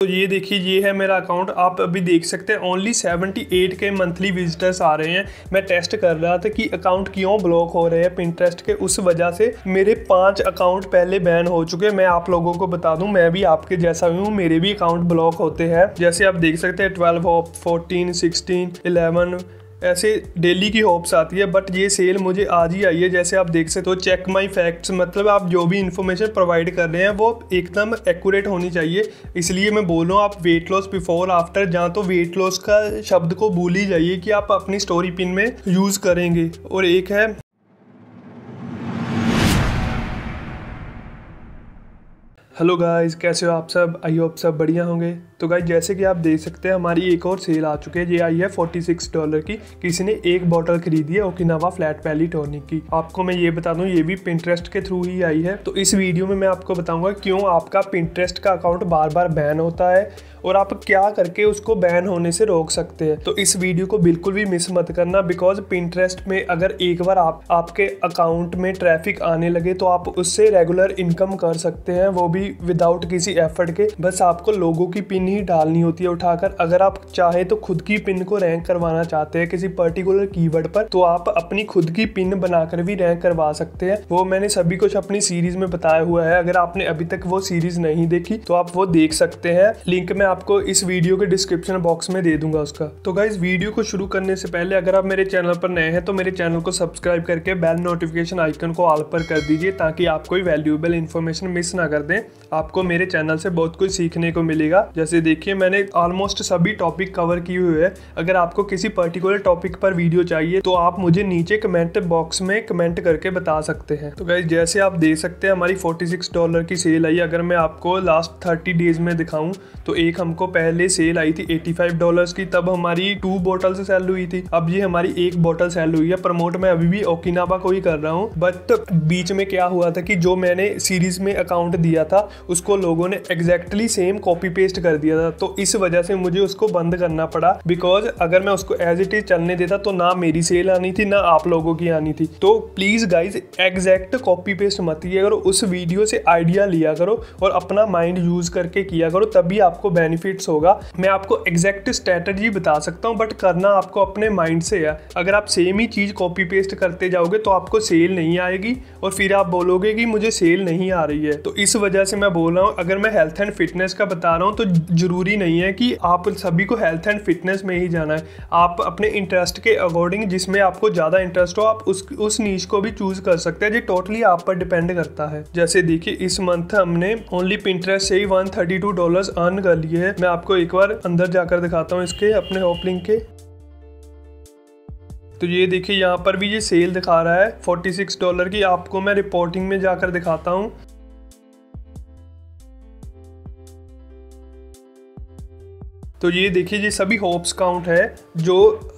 तो ये देखिए ये है मेरा अकाउंट आप अभी देख सकते हैं ओनली 78 के मंथली विजिटर्स आ रहे हैं मैं टेस्ट कर रहा था कि अकाउंट क्यों ब्लॉक हो रहे हैं पिंटरेस्ट के उस वजह से मेरे पांच अकाउंट पहले बैन हो चुके हैं मैं आप लोगों को बता दूं मैं भी आपके जैसा ही हूँ मेरे भी अकाउंट ब्लॉक होते हैं जैसे आप देख सकते हैं ट्वेल्व फोर्टीन सिक्सटीन इलेवन ऐसे डेली की होप्स आती है बट ये सेल मुझे आज ही आई है जैसे आप देख सकते हो चेक माई फैक्ट्स मतलब आप जो भी इन्फॉर्मेशन प्रोवाइड कर रहे हैं वो एकदम एक्यूरेट होनी चाहिए इसलिए मैं बोल रहा हूँ आप वेट लॉस बिफोर आफ्टर जहाँ तो वेट लॉस का शब्द को भूल ही जाइए कि आप अपनी स्टोरी पिन में यूज़ करेंगे और एक है हेलो गाइस कैसे हो आप सब आई होप सब बढ़िया होंगे तो गाइज जैसे कि आप देख सकते हैं हमारी एक और सेल आ चुकी है ये आई है 46 डॉलर की किसी ने एक बॉटल खरीदी है ओकिनावा फ्लैट पैली टॉनिक की आपको मैं ये बता दूं ये भी पिंटरेस्ट के थ्रू ही आई है तो इस वीडियो में मैं आपको बताऊंगा क्यों आपका पिंटरेस्ट का अकाउंट बार बार बैन होता है और आप क्या करके उसको बैन होने से रोक सकते हैं तो इस वीडियो को बिल्कुल भी मिस मत करना बिकॉज पिंटरेस्ट में अगर एक बार आप आपके अकाउंट में ट्रैफिक आने लगे तो आप उससे रेगुलर इनकम कर सकते हैं वो भी विदाउट किसी एफर्ट के बस आपको लोगों की पिन पिन ही डालनी होती है उठाकर अगर आप चाहे तो खुद की पिन को रैंक करवाना चाहते हैं किसी पर्टिकुलर कीवर्ड पर तो आप अपनी खुद की पिन बनाकर भी रैंक करवा सकते हैं वो मैंने सभी कुछ अपनी सीरीज में बताया हुआ है अगर आपने अभी तक वो सीरीज नहीं देखी तो आप वो देख सकते हैं लिंक मैं आपको इस वीडियो के डिस्क्रिप्शन बॉक्स में दे दूंगा उसका तो गाइज वीडियो को शुरू करने से पहले अगर आप मेरे चैनल पर नए हैं तो मेरे चैनल को सब्सक्राइब करके बेल नोटिफिकेशन आइकन को ऑल पर कर दीजिए ताकि आप कोई वैल्यूएबल इन्फॉर्मेशन मिस ना कर दें आपको मेरे चैनल से बहुत कुछ सीखने को मिलेगा जैसे से देखिए मैंने ऑलमोस्ट सभी टॉपिक कवर किए हुए हैं अगर आपको किसी पर्टिकुलर टॉपिक पर वीडियो चाहिए तो आप मुझे नीचे कमेंट बॉक्स में कमेंट करके बता सकते हैं तो गाइज जैसे आप देख सकते हैं हमारी 46 डॉलर की सेल आई अगर मैं आपको लास्ट 30 डेज में दिखाऊं तो एक हमको पहले सेल आई थी 85 डॉलर की तब हमारी टू बोटल से सेल हुई थी अब ये हमारी एक बोटल सेल हुई है प्रमोट मैं अभी भी ओकिनावा को ही कर रहा हूँ बट बीच में क्या हुआ था कि जो मैंने सीरीज में अकाउंट दिया था उसको लोगों ने एग्जैक्टली सेम कॉपी पेस्ट कर दिया दिया था तो इस वजह से मुझे उसको बंद करना पड़ा बिकॉज अगर मैं उसको एज इट इज चलने देता तो ना मेरी सेल आनी थी ना आप लोगों की आनी थी तो please guys exact copy paste मत किया करो उस वीडियो से आइडिया लिया करो और अपना माइंड यूज़ करके किया करो तभी आपको बेनिफिट्स होगा मैं आपको एग्जैक्ट स्ट्रैटेजी बता सकता हूँ बट करना आपको अपने माइंड से है अगर आप सेम ही चीज़ कॉपी पेस्ट करते जाओगे तो आपको सेल नहीं आएगी और फिर आप बोलोगे कि मुझे सेल नहीं आ रही है तो इस वजह से मैं बोल रहा हूँ अगर मैं हेल्थ एंड फिटनेस का बता रहा हूँ तो ज़रूरी नहीं है कि आप सभी को हेल्थ एंड फिटनेस में ही जाना है आप अपने इंटरेस्ट के अकॉर्डिंग जिसमें आपको ज़्यादा इंटरेस्ट हो आप उस उस नीच को भी चूज़ कर सकते हैं जो टोटली आप पर डिपेंड करता है जैसे देखिए इस मंथ हमने ओनली पिंटरेस्ट से ही one thirty two dollar earn कर लिए है मैं आपको एक बार अंदर जाकर दिखाता हूँ इसके अपने होप लिंक के तो ये देखिए यहाँ पर भी ये सेल दिखा रहा है फोर्टी सिक्स डॉलर की आपको मैं रिपोर्टिंग में जाकर दिखाता हूँ तो ये देखिए ये सभी होप्स काउंट है जो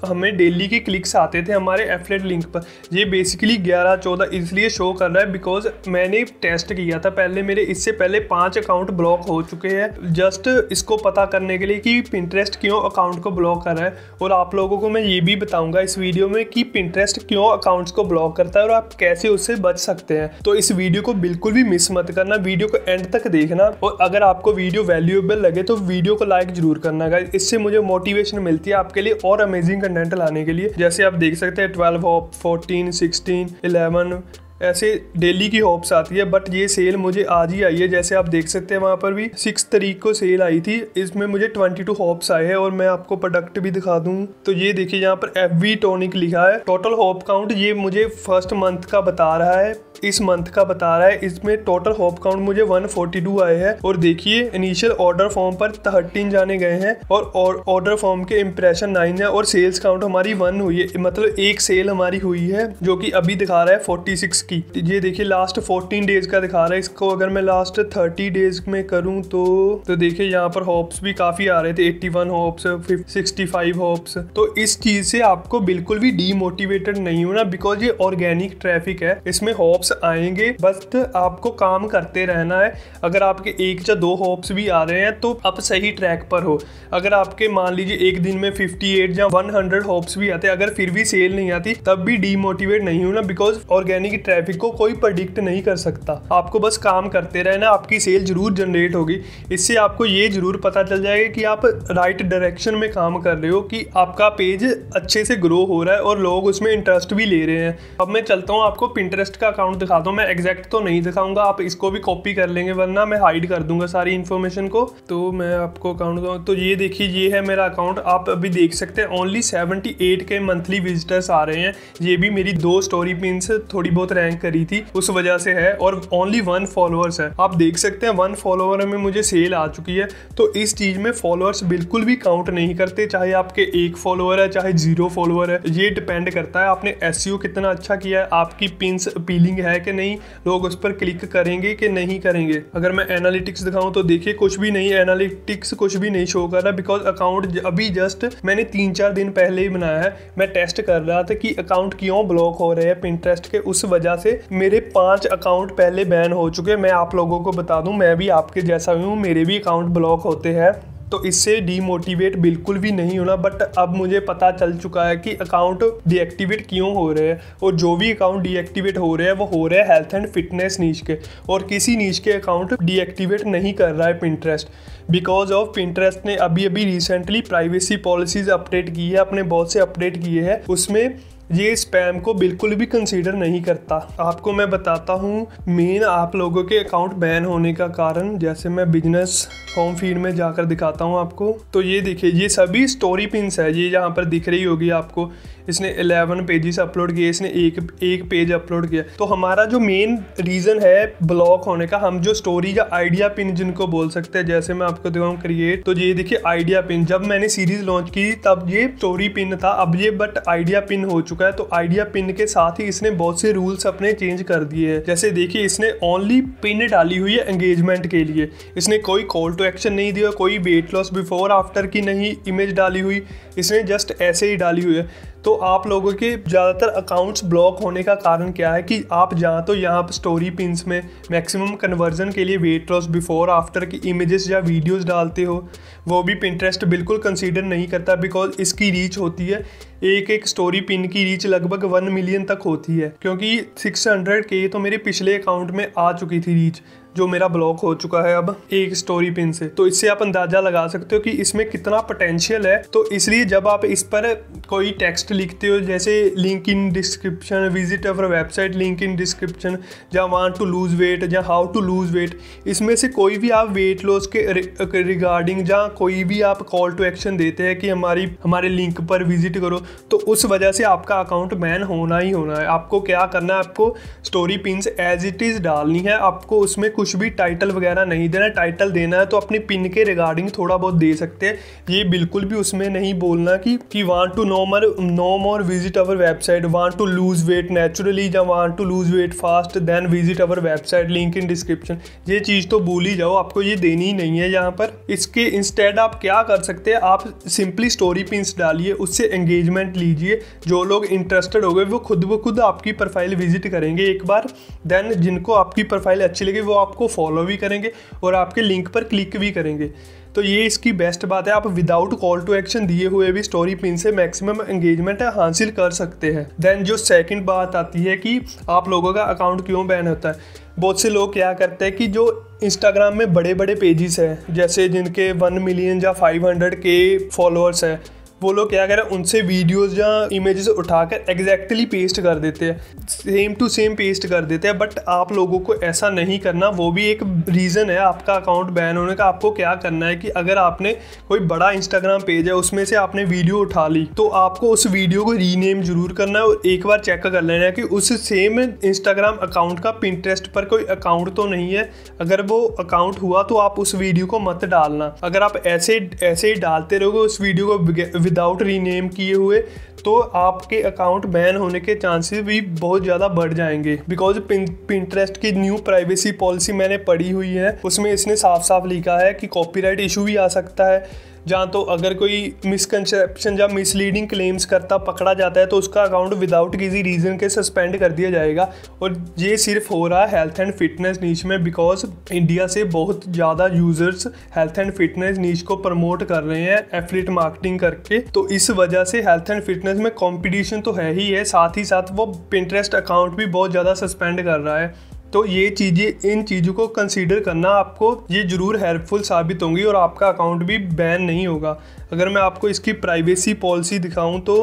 हमें डेली के क्लिक्स आते थे हमारे एफलेट लिंक पर ये बेसिकली 11 14 इसलिए शो कर रहा है बिकॉज मैंने टेस्ट किया था पहले मेरे इससे पहले पांच अकाउंट ब्लॉक हो चुके हैं जस्ट इसको पता करने के लिए कि पिंटरेस्ट क्यों अकाउंट को ब्लॉक कर रहा है और आप लोगों को मैं ये भी बताऊँगा इस वीडियो में कि पिंटरेस्ट क्यों अकाउंट्स को ब्लॉक करता है और आप कैसे उससे बच सकते हैं तो इस वीडियो को बिल्कुल भी मिस मत करना वीडियो को एंड तक देखना और अगर आपको वीडियो वैल्यूएबल लगे तो वीडियो को लाइक जरूर करना है गाइज इससे मुझे मोटिवेशन मिलती है आपके लिए और अमेजिंग कंटेंट लाने के लिए जैसे आप देख सकते हैं twelve of fourteen sixteen eleven ऐसे डेली की हॉप्स आती है बट ये सेल मुझे आज ही आई है जैसे आप देख सकते हैं वहाँ पर भी सिक्स तरीक को सेल आई थी इसमें मुझे ट्वेंटी टू होप्स आए हैं और मैं आपको प्रोडक्ट भी दिखा दूँ तो ये देखिए यहाँ पर एफ वी टॉनिक लिखा है टोटल होप काउंट ये मुझे फर्स्ट मंथ का बता रहा है इस मंथ का बता रहा है इसमें टोटल होप काउंट मुझे 142 आए हैं और देखिए इनिशियल ऑर्डर फॉर्म पर 13 जाने गए हैं और ऑर्डर फॉर्म के इम्प्रेशन 9 है और सेल्स काउंट हमारी 1 हुई है मतलब एक सेल हमारी हुई है जो कि अभी दिखा रहा है 46 की ये देखिए लास्ट फोर्टीन डेज का दिखा रहा है इसको अगर मैं लास्ट थर्टी डेज में करूँ तो तो देखिए यहाँ पर हॉप्स भी काफ़ी आ रहे थे eighty one hops sixty five hops तो इस चीज़ से आपको बिल्कुल भी डीमोटिवेटेड नहीं होना बिकॉज ये ऑर्गेनिक ट्रैफिक है इसमें हॉप्स आएंगे बस आपको काम करते रहना है अगर आपके एक या दो हॉप्स भी आ रहे हैं तो आप सही ट्रैक पर हो अगर आपके मान लीजिए एक दिन में 58 या 100 हॉप्स भी आते अगर फिर भी सेल नहीं आती तब भी डीमोटिवेट नहीं होना बिकॉज ऑर्गेनिक ट्रैफिक ट्रैफिक को कोई प्रडिक्ट नहीं कर सकता आपको बस काम करते रहना आपकी सेल जरूर जनरेट होगी इससे आपको ये जरूर पता चल जाएगा कि आप राइट डायरेक्शन में काम कर रहे हो कि आपका पेज अच्छे से ग्रो हो रहा है और लोग उसमें इंटरेस्ट भी ले रहे हैं अब मैं चलता हूँ आपको पिंटरेस्ट का अकाउंट दिखाता हूँ मैं एग्जैक्ट तो नहीं दिखाऊंगा आप इसको भी कॉपी कर लेंगे वरना मैं हाइड कर दूंगा सारी इन्फॉर्मेशन को तो मैं आपको अकाउंट तो ये देखिए ये है मेरा अकाउंट आप अभी देख सकते हैं only seventy K monthly visitors आ रहे हैं ये भी मेरी दो स्टोरी पिन थोड़ी बहुत रह रैंक करी थी उस वजह से है और ओनली वन फॉलोअर्स है आप देख सकते हैं वन फॉलोअर में मुझे सेल आ चुकी है तो इस चीज़ में फॉलोअर्स बिल्कुल भी काउंट नहीं करते चाहे आपके एक फॉलोअर है चाहे जीरो फॉलोअर है ये डिपेंड करता है आपने एस e कितना अच्छा किया है आपकी पिंस अपीलिंग है कि नहीं लोग उस पर क्लिक करेंगे कि नहीं करेंगे अगर मैं एनालिटिक्स दिखाऊं तो देखिए कुछ भी नहीं एनालिटिक्स कुछ भी नहीं शो कर रहा बिकॉज अकाउंट अभी जस्ट मैंने तीन चार दिन पहले ही बनाया है मैं टेस्ट कर रहा था कि अकाउंट क्यों ब्लॉक हो रहे हैं पिंट्रेस्ट के उस वजह से मेरे पांच अकाउंट पहले बैन हो चुके हैं मैं आप लोगों को बता दूं मैं भी आपके जैसा ही हूँ मेरे भी अकाउंट ब्लॉक होते हैं तो इससे डीमोटिवेट बिल्कुल भी नहीं होना बट अब मुझे पता चल चुका है कि अकाउंट डीएक्टिवेट क्यों हो रहे हैं और जो भी अकाउंट डीएक्टिवेट हो रहे हैं वो हो रहे हैं हेल्थ एंड फिटनेस नीच के और किसी नीच के अकाउंट डीएक्टिवेट नहीं कर रहा है पिंटरेस्ट बिकॉज ऑफ पिंटरेस्ट ने अभी अभी रिसेंटली प्राइवेसी पॉलिसीज अपडेट की है अपने बहुत से अपडेट किए हैं उसमें ये स्पैम को बिल्कुल भी कंसीडर नहीं करता आपको मैं बताता हूँ मेन आप लोगों के अकाउंट बैन होने का कारण जैसे मैं बिजनेस होम फीड में जाकर दिखाता हूँ आपको तो ये देखिए ये सभी स्टोरी पिंस है ये यहाँ पर दिख रही होगी आपको इसने 11 पेजेस अपलोड किए इसने एक एक पेज अपलोड किया तो हमारा जो मेन रीज़न है ब्लॉक होने का हम जो स्टोरी या आइडिया पिन जिनको बोल सकते हैं जैसे मैं आप आपको दिखाऊँ क्रिएट तो ये देखिए आइडिया पिन जब मैंने सीरीज लॉन्च की तब ये स्टोरी पिन था अब ये बट आइडिया पिन हो चुका है तो आइडिया पिन के साथ ही इसने बहुत से रूल्स अपने चेंज कर दिए है जैसे देखिए इसने ओनली पिन डाली हुई है एंगेजमेंट के लिए इसने कोई कॉल टू एक्शन नहीं दिया कोई वेट लॉस बिफोर आफ्टर की नहीं इमेज डाली हुई इसने जस्ट ऐसे ही डाली हुई है तो आप लोगों के ज़्यादातर अकाउंट्स ब्लॉक होने का कारण क्या है कि आप जहाँ तो यहाँ पर स्टोरी पिंस में मैक्सिमम कन्वर्जन के लिए वेट लॉस बिफोर आफ्टर की इमेजेस या वीडियोस डालते हो वो भी पिंट्रेस्ट बिल्कुल कंसीडर नहीं करता बिकॉज इसकी रीच होती है एक एक स्टोरी पिन की रीच लगभग वन मिलियन तक होती है क्योंकि सिक्स हंड्रेड के तो मेरे पिछले अकाउंट में आ चुकी थी रीच जो मेरा ब्लॉक हो चुका है अब एक स्टोरी पिन से तो इससे आप अंदाजा लगा सकते हो कि इसमें कितना पोटेंशियल है तो इसलिए जब आप इस पर कोई टेक्स्ट लिखते हो जैसे link in description visit our website link in description या वांट टू लूज़ वेट या हाउ टू लूज़ वेट इसमें से कोई भी आप वेट लॉस के रिगार्डिंग या कोई भी आप कॉल टू एक्शन देते हैं कि हमारी हमारे लिंक पर विजिट करो तो उस वजह से आपका अकाउंट बैन होना ही होना है आपको क्या करना है आपको story pin as it is डालनी है आपको उसमें कुछ भी टाइटल वगैरह नहीं देना टाइटल देना है तो अपने पिन के रिगार्डिंग थोड़ा बहुत दे सकते हैं ये बिल्कुल भी उसमें नहीं बोलना कि कि want to know more know more visit our website want to lose weight naturally या want to lose weight fast then visit our website link in description ये चीज़ तो भूल ही जाओ आपको ये देनी ही नहीं है यहाँ पर इसके इंस्टेड आप क्या कर सकते हैं आप सिंपली स्टोरी पिंस डालिए उससे एंगेजमेंट लीजिए जो लोग इंटरेस्टेड हो गए वो खुद ब खुद आपकी प्रोफाइल विजिट करेंगे एक बार देन जिनको आपकी प्रोफाइल अच्छी लगी वो आप आपको फॉलो भी करेंगे और आपके लिंक पर क्लिक भी करेंगे तो ये इसकी बेस्ट बात है आप विदाउट कॉल टू एक्शन दिए हुए भी स्टोरी पिन से मैक्सिमम एंगेजमेंट हासिल कर सकते हैं देन जो सेकंड बात आती है कि आप लोगों का अकाउंट क्यों बैन होता है बहुत से लोग क्या करते हैं कि जो इंस्टाग्राम में बड़े बड़े पेजेस हैं जैसे जिनके वन मिलियन या फाइव हंड्रेड के फॉलोअर्स हैं वो लोग क्या करें उनसे वीडियोज़ या इमेजेस उठाकर एग्जैक्टली पेस्ट कर देते हैं सेम टू सेम पेस्ट कर देते हैं बट आप लोगों को ऐसा नहीं करना वो भी एक रीज़न है आपका अकाउंट बैन होने का आपको क्या करना है कि अगर आपने कोई बड़ा इंस्टाग्राम पेज है उसमें से आपने वीडियो उठा ली तो आपको उस वीडियो को रीनेम जरूर करना है और एक बार चेक कर लेना है कि उस सेम इंस्टाग्राम अकाउंट का पिंटरेस्ट पर कोई अकाउंट तो नहीं है अगर वो अकाउंट हुआ तो आप उस वीडियो को मत डालना अगर आप ऐसे ऐसे ही डालते रहोगे उस वीडियो को विदाउट रीनेम किए हुए तो आपके अकाउंट बैन होने के चांसेस भी बहुत ज़्यादा बढ़ जाएंगे बिकॉज पिंटरेस्ट की न्यू प्राइवेसी पॉलिसी मैंने पढ़ी हुई है उसमें इसने साफ साफ लिखा है कि कॉपीराइट इशू भी आ सकता है जहाँ तो अगर कोई मिसकनसैप्शन या मिसलीडिंग क्लेम्स करता पकड़ा जाता है तो उसका अकाउंट विदाउट किसी रीज़न के सस्पेंड कर दिया जाएगा और ये सिर्फ हो रहा है हेल्थ एंड फिटनेस नीच में बिकॉज इंडिया से बहुत ज़्यादा यूज़र्स हेल्थ एंड फिटनेस नीच को प्रमोट कर रहे हैं एफलेट मार्केटिंग करके तो इस वजह से हेल्थ एंड फिटनेस में कॉम्पिटिशन तो है ही है साथ ही साथ वो इंटरेस्ट अकाउंट भी बहुत ज़्यादा सस्पेंड कर रहा है तो ये चीज़ें इन चीज़ों को कंसीडर करना आपको ये ज़रूर हेल्पफुल साबित होंगी और आपका अकाउंट भी बैन नहीं होगा अगर मैं आपको इसकी प्राइवेसी पॉलिसी दिखाऊं तो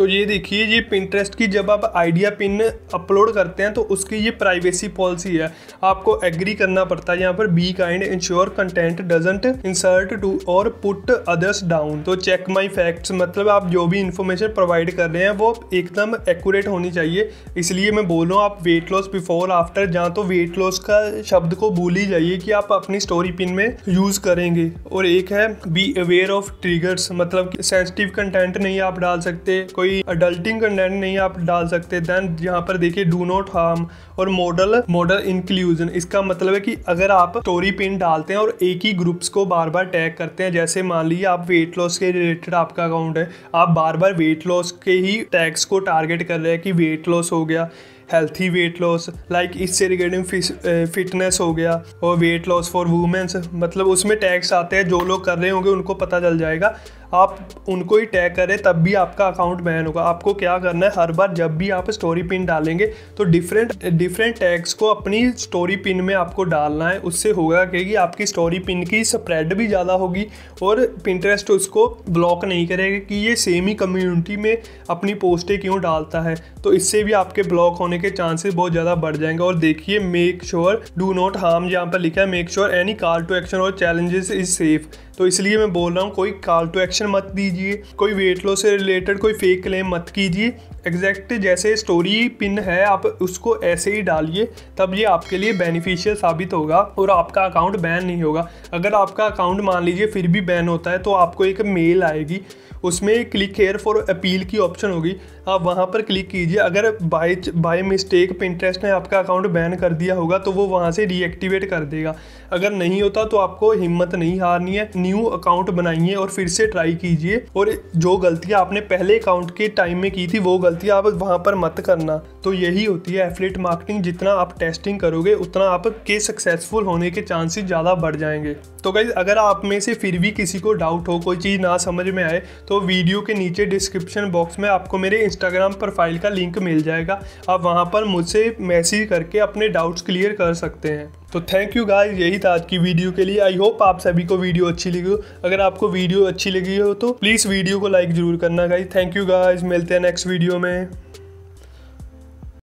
तो ये देखिए ये पिंटरेस्ट की जब आप आइडिया पिन अपलोड करते हैं तो उसकी ये प्राइवेसी पॉलिसी है आपको एग्री करना पड़ता है यहाँ पर be kind ensure content doesn't insert to और पुट अदर्स डाउन तो चेक माई फैक्ट्स मतलब आप जो भी इंफॉर्मेशन प्रोवाइड कर रहे हैं वो एकदम एक्यूरेट होनी चाहिए इसलिए मैं बोल रहा हूँ आप वेट लॉस बिफोर आफ्टर जहाँ तो वेट लॉस का शब्द को भूल ही जाइए कि आप अपनी स्टोरी पिन में यूज़ करेंगे और एक है बी अवेयर ऑफ ट्रिगर्स मतलब सेंसिटिव कंटेंट नहीं आप डाल सकते कोई कोई अडल्टिंग कंटेंट नहीं आप डाल सकते देन यहाँ पर देखिए डू नॉट हार्म और मॉडल मॉडल इंक्लूजन इसका मतलब है कि अगर आप स्टोरी पिन डालते हैं और एक ही ग्रुप्स को बार बार टैग करते हैं जैसे मान लीजिए आप वेट लॉस के रिलेटेड आपका अकाउंट है आप बार बार वेट लॉस के ही टैग्स को टारगेट कर रहे हैं कि वेट लॉस हो गया हेल्थी वेट लॉस लाइक इससे रिगार्डिंग फिटनेस हो गया और वेट लॉस फॉर वूमेंस मतलब उसमें टैक्स आते हैं जो लोग कर रहे होंगे उनको पता चल जाएगा आप उनको ही टैग करें तब भी आपका अकाउंट बैन होगा आपको क्या करना है हर बार जब भी आप स्टोरी पिन डालेंगे तो डिफरेंट डिफरेंट टैग्स को अपनी स्टोरी पिन में आपको डालना है उससे होगा कि आपकी स्टोरी पिन की स्प्रेड भी ज़्यादा होगी और पिंटरेस्ट उसको ब्लॉक नहीं करेगा कि ये सेम ही कम्युनिटी में अपनी पोस्टें क्यों डालता है तो इससे भी आपके ब्लॉक होने के चांसेस बहुत ज़्यादा बढ़ जाएंगे और देखिए make sure do not harm यहाँ पर लिखा है make sure any call to action और चैलेंजेस इज सेफ़ तो इसलिए मैं बोल रहा हूँ कोई कॉल टू एक्शन मत दीजिए कोई वेट लॉस से रिलेटेड कोई फेक क्लेम मत कीजिए एग्जैक्ट जैसे स्टोरी पिन है आप उसको ऐसे ही डालिए तब ये आपके लिए बेनिफिशियल साबित होगा और आपका अकाउंट बैन नहीं होगा अगर आपका अकाउंट मान लीजिए फिर भी बैन होता है तो आपको एक मेल आएगी उसमें क्लिक हेयर फॉर अपील की ऑप्शन होगी आप वहाँ पर क्लिक कीजिए अगर बाई बाई मिस्टेक पिंट्रेस्ट ने आपका अकाउंट बैन कर दिया होगा तो वो वहाँ से रीएक्टिवेट कर देगा अगर नहीं होता तो आपको हिम्मत नहीं हारनी है न्यू अकाउंट बनाइए और फिर से ट्राई कीजिए और जो गलतियाँ आपने पहले अकाउंट के टाइम में की थी वो गलतियाँ आप वहाँ पर मत करना तो यही होती है एफलेट मार्केटिंग जितना आप टेस्टिंग करोगे उतना आप के सक्सेसफुल होने के चांसेस ज़्यादा बढ़ जाएंगे तो गाइज अगर आप में से फिर भी किसी को डाउट हो कोई चीज़ ना समझ में आए तो वीडियो के नीचे डिस्क्रिप्शन बॉक्स में आपको मेरे इंस्टाग्राम प्रोफाइल का लिंक मिल जाएगा आप वहाँ पर मुझसे मैसेज करके अपने डाउट्स क्लियर कर सकते हैं तो थैंक यू गाइस यही था आज की वीडियो के लिए आई होप आप सभी को वीडियो अच्छी लगी हो अगर आपको वीडियो अच्छी लगी हो तो प्लीज़ वीडियो को लाइक ज़रूर करना गाइस थैंक यू गाइस मिलते हैं नेक्स्ट वीडियो में